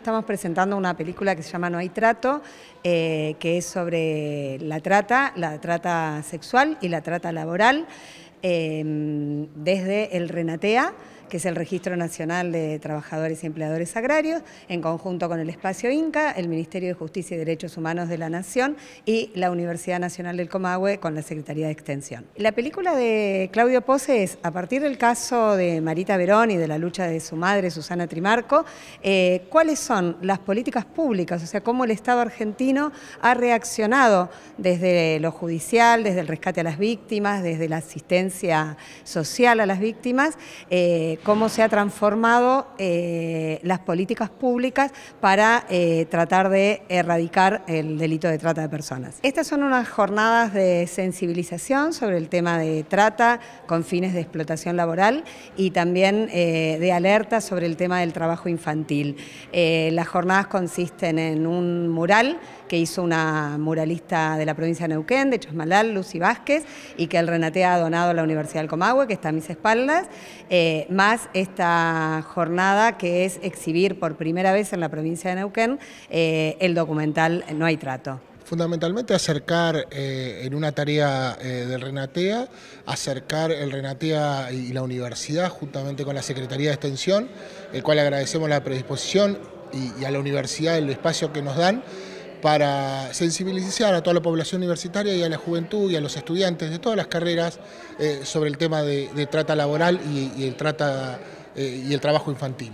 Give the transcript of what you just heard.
Estamos presentando una película que se llama No hay trato, eh, que es sobre la trata, la trata sexual y la trata laboral, eh, desde el Renatea que es el Registro Nacional de Trabajadores y Empleadores Agrarios, en conjunto con el Espacio Inca, el Ministerio de Justicia y Derechos Humanos de la Nación y la Universidad Nacional del Comahue con la Secretaría de Extensión. La película de Claudio Pose es, a partir del caso de Marita Verón y de la lucha de su madre, Susana Trimarco, eh, ¿cuáles son las políticas públicas? O sea, cómo el Estado argentino ha reaccionado desde lo judicial, desde el rescate a las víctimas, desde la asistencia social a las víctimas, eh, cómo se ha transformado eh, las políticas públicas para eh, tratar de erradicar el delito de trata de personas. Estas son unas jornadas de sensibilización sobre el tema de trata con fines de explotación laboral y también eh, de alerta sobre el tema del trabajo infantil. las jornadas consisten en un mural que hizo una muralista de la provincia de Neuquén, de Chosmalal, Lucy Vázquez, y que el Renatea ha donado a la Universidad del Comahue, que está a mis espaldas, eh, más esta jornada que es exhibir por primera vez en la provincia de Neuquén eh, el documental No hay trato fundamentalmente acercar eh, en una tarea del Renatea, acercar el Renatea y la universidad juntamente con la Secretaría de Extensión, el cual agradecemos la predisposición y a la universidad el espacio que nos dan para sensibilizar a toda la población universitaria y a la juventud y a los estudiantes de todas las carreras eh, sobre el tema de, trata laboral y, y el eh, trabajo infantil.